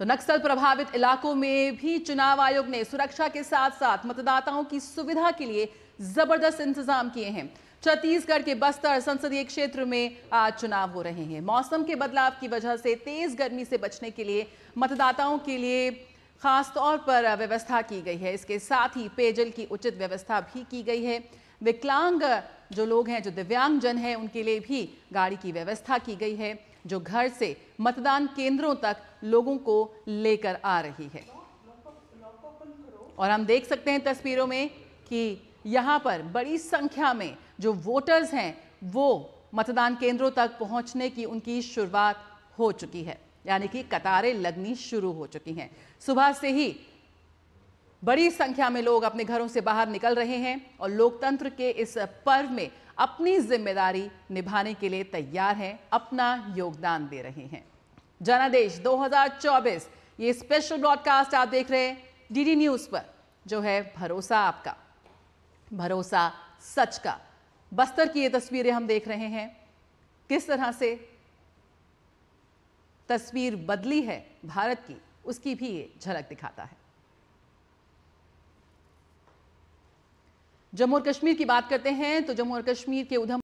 तो नक्सल प्रभावित इलाकों में भी चुनाव आयोग ने सुरक्षा के साथ साथ मतदाताओं की सुविधा के लिए जबरदस्त इंतजाम किए हैं छत्तीसगढ़ के बस्तर संसदीय क्षेत्र में आज चुनाव हो रहे हैं मौसम के बदलाव की वजह से तेज गर्मी से बचने के लिए मतदाताओं के लिए खास तौर पर व्यवस्था की गई है इसके साथ ही पेयजल की उचित व्यवस्था भी की गई है विकलांग जो लोग हैं जो दिव्यांग जन हैं उनके लिए भी गाड़ी की व्यवस्था की गई है जो घर से मतदान केंद्रों तक लोगों को लेकर आ रही है और हम देख सकते हैं तस्वीरों में कि यहाँ पर बड़ी संख्या में जो वोटर्स हैं वो मतदान केंद्रों तक पहुँचने की उनकी शुरुआत हो चुकी है यानी कि कतारें लगनी शुरू हो चुकी हैं सुबह से ही बड़ी संख्या में लोग अपने घरों से बाहर निकल रहे हैं और लोकतंत्र के इस पर्व में अपनी जिम्मेदारी निभाने के लिए तैयार हैं अपना योगदान दे रहे हैं जनादेश 2024 ये स्पेशल ब्रॉडकास्ट आप देख रहे हैं डीडी न्यूज पर जो है भरोसा आपका भरोसा सच का बस्तर की ये तस्वीरें हम देख रहे हैं किस तरह से तस्वीर बदली है भारत की उसकी भी ये झलक दिखाता है जम्मू और कश्मीर की बात करते हैं तो जम्मू और कश्मीर के उधम